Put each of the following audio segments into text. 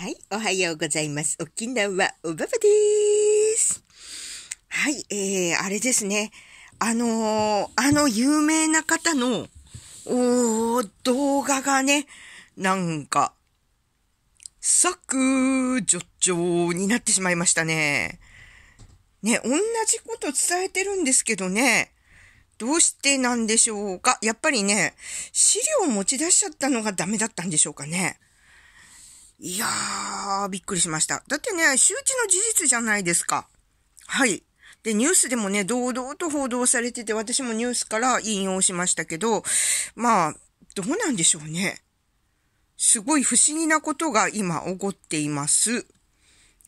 はい、おはようございます。沖縄おばばです。はい、えー、あれですね。あのー、あの有名な方の、おー、動画がね、なんか、削除帳になってしまいましたね。ね、同じこと伝えてるんですけどね、どうしてなんでしょうか。やっぱりね、資料を持ち出しちゃったのがダメだったんでしょうかね。いやー、びっくりしました。だってね、周知の事実じゃないですか。はい。で、ニュースでもね、堂々と報道されてて、私もニュースから引用しましたけど、まあ、どうなんでしょうね。すごい不思議なことが今起こっています。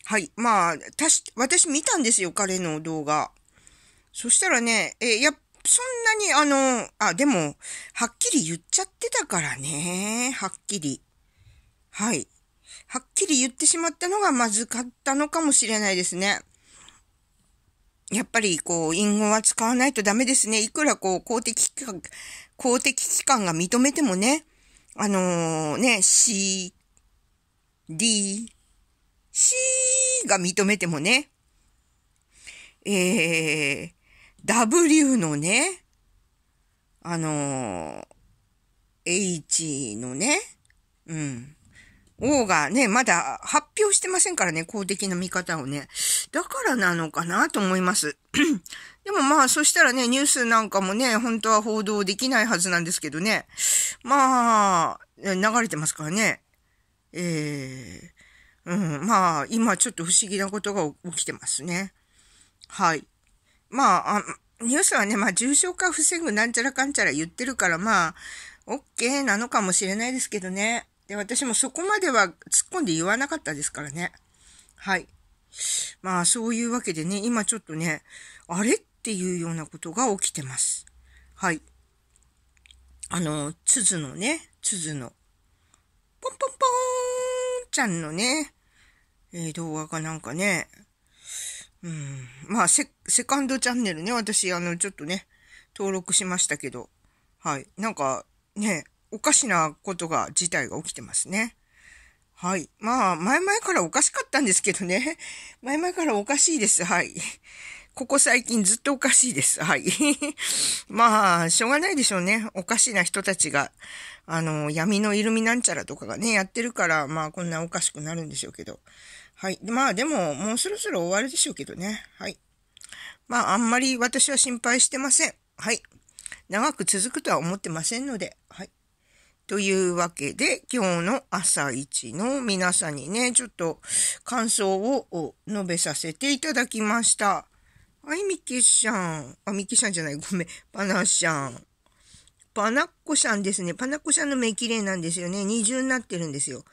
はい。まあ、たし、私見たんですよ、彼の動画。そしたらね、えいや、そんなにあの、あ、でも、はっきり言っちゃってたからね。はっきり。はい。はっきり言ってしまったのがまずかったのかもしれないですね。やっぱりこう、隠語は使わないとダメですね。いくらこう、公的機関、公的機関が認めてもね、あのー、ね、C、D、C が認めてもね、えー、W のね、あのー、H のね、うん。王がね、まだ発表してませんからね、公的な見方をね。だからなのかなと思います。でもまあ、そしたらね、ニュースなんかもね、本当は報道できないはずなんですけどね。まあ、流れてますからね。ええー、うん、まあ、今ちょっと不思議なことが起きてますね。はい。まあ、あニュースはね、まあ、重症化防ぐなんちゃらかんちゃら言ってるから、まあ、OK なのかもしれないですけどね。で、私もそこまでは突っ込んで言わなかったですからね。はい。まあ、そういうわけでね、今ちょっとね、あれっていうようなことが起きてます。はい。あの、つずのね、つずの、ポンポンポーンちゃんのね、えー、動画かなんかね、うん、まあセ、セカンドチャンネルね、私、あの、ちょっとね、登録しましたけど、はい。なんか、ね、おかしなことが、事態が起きてますね。はい。まあ、前々からおかしかったんですけどね。前々からおかしいです。はい。ここ最近ずっとおかしいです。はい。まあ、しょうがないでしょうね。おかしな人たちが、あの、闇のイルミなんちゃらとかがね、やってるから、まあ、こんなおかしくなるんでしょうけど。はい。まあ、でも、もうそろそろ終わるでしょうけどね。はい。まあ、あんまり私は心配してません。はい。長く続くとは思ってませんので、はい。というわけで、今日の朝一の皆さんにね、ちょっと感想を述べさせていただきました。はい、ミキシャン。あ、ミキシャンじゃない。ごめん。パナシャン。パナッコシャンですね。パナッコシャンの目綺麗なんですよね。二重になってるんですよ。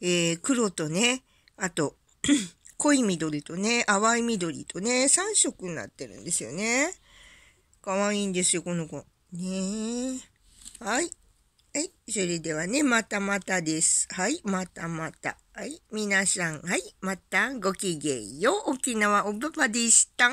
えー、黒とね、あと、濃い緑とね、淡い緑とね、3色になってるんですよね。かわいいんですよ、この子。ねえ。はい。はい。それではね、またまたです。はい。またまた。はい。皆さん、はい。また、ごきげんよう。沖縄おばばでした。